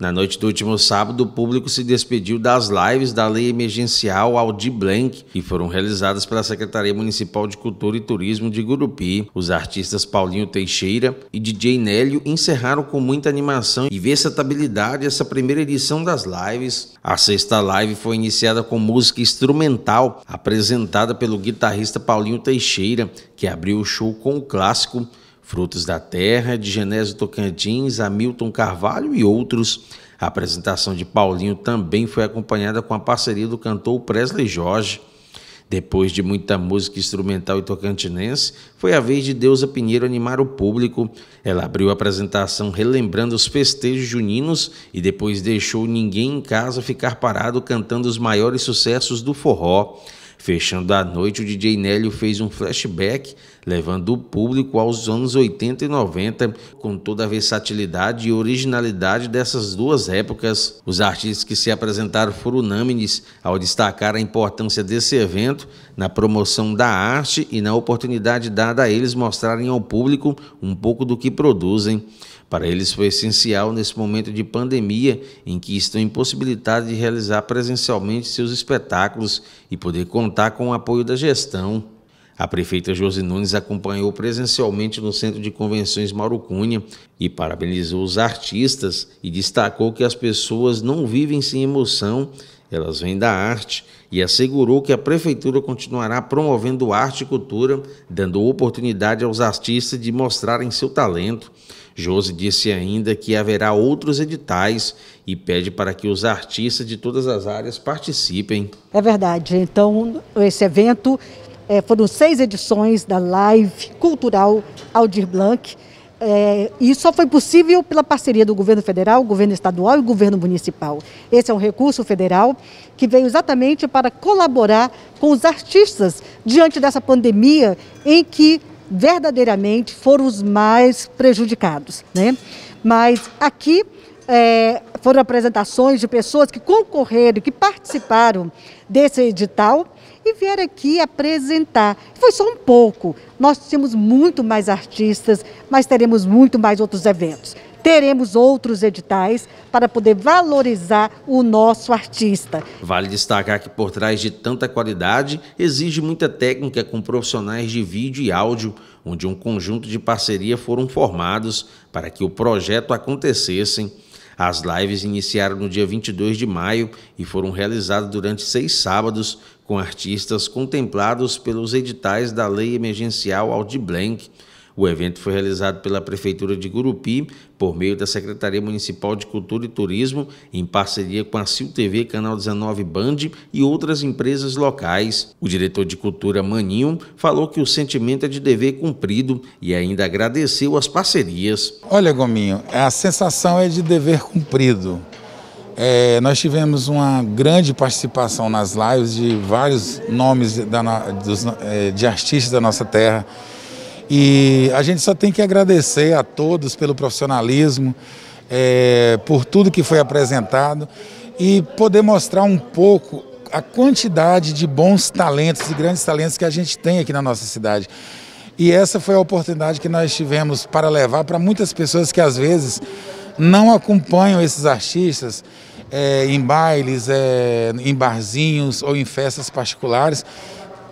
Na noite do último sábado, o público se despediu das lives da Lei Emergencial Aldi Blank, que foram realizadas pela Secretaria Municipal de Cultura e Turismo de Gurupi. Os artistas Paulinho Teixeira e DJ Nélio encerraram com muita animação e versatilidade essa primeira edição das lives. A sexta live foi iniciada com música instrumental, apresentada pelo guitarrista Paulinho Teixeira, que abriu o show com o clássico Frutos da Terra, de Genésio Tocantins, Hamilton Carvalho e outros. A apresentação de Paulinho também foi acompanhada com a parceria do cantor Presley Jorge. Depois de muita música instrumental e tocantinense, foi a vez de Deusa Pinheiro animar o público. Ela abriu a apresentação relembrando os festejos juninos e depois deixou ninguém em casa ficar parado cantando os maiores sucessos do forró. Fechando a noite, o DJ Nélio fez um flashback, levando o público aos anos 80 e 90, com toda a versatilidade e originalidade dessas duas épocas. Os artistas que se apresentaram foram unânimes ao destacar a importância desse evento na promoção da arte e na oportunidade dada a eles mostrarem ao público um pouco do que produzem. Para eles foi essencial nesse momento de pandemia em que estão impossibilitados de realizar presencialmente seus espetáculos e poder contar contar com o apoio da gestão. A prefeita Josi Nunes acompanhou presencialmente no Centro de Convenções Mauro Cunha e parabenizou os artistas e destacou que as pessoas não vivem sem emoção, elas vêm da arte e assegurou que a prefeitura continuará promovendo arte e cultura, dando oportunidade aos artistas de mostrarem seu talento. Josi disse ainda que haverá outros editais e pede para que os artistas de todas as áreas participem. É verdade. Então, esse evento é, foram seis edições da Live Cultural Aldir Blanc. É, e só foi possível pela parceria do governo federal, governo estadual e governo municipal. Esse é um recurso federal que veio exatamente para colaborar com os artistas diante dessa pandemia em que verdadeiramente foram os mais prejudicados. Né? Mas aqui é, foram apresentações de pessoas que concorreram, que participaram desse edital e vieram aqui apresentar. Foi só um pouco. Nós tínhamos muito mais artistas, mas teremos muito mais outros eventos. Teremos outros editais para poder valorizar o nosso artista. Vale destacar que por trás de tanta qualidade exige muita técnica com profissionais de vídeo e áudio, onde um conjunto de parceria foram formados para que o projeto acontecesse. As lives iniciaram no dia 22 de maio e foram realizadas durante seis sábados com artistas contemplados pelos editais da Lei Emergencial Aldi Blank, o evento foi realizado pela Prefeitura de Gurupi, por meio da Secretaria Municipal de Cultura e Turismo, em parceria com a Sil TV, Canal 19 Band e outras empresas locais. O diretor de cultura, Maninho, falou que o sentimento é de dever cumprido e ainda agradeceu as parcerias. Olha, Gominho, a sensação é de dever cumprido. É, nós tivemos uma grande participação nas lives de vários nomes da, dos, é, de artistas da nossa terra. E a gente só tem que agradecer a todos pelo profissionalismo, é, por tudo que foi apresentado e poder mostrar um pouco a quantidade de bons talentos e grandes talentos que a gente tem aqui na nossa cidade. E essa foi a oportunidade que nós tivemos para levar para muitas pessoas que às vezes não acompanham esses artistas é, em bailes, é, em barzinhos ou em festas particulares,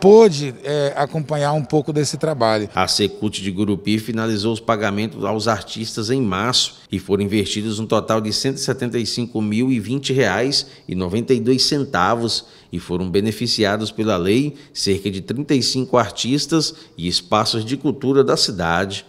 pôde é, acompanhar um pouco desse trabalho. A Secult de Gurupi finalizou os pagamentos aos artistas em março e foram investidos um total de R$ 175.020,92 e foram beneficiados pela lei cerca de 35 artistas e espaços de cultura da cidade.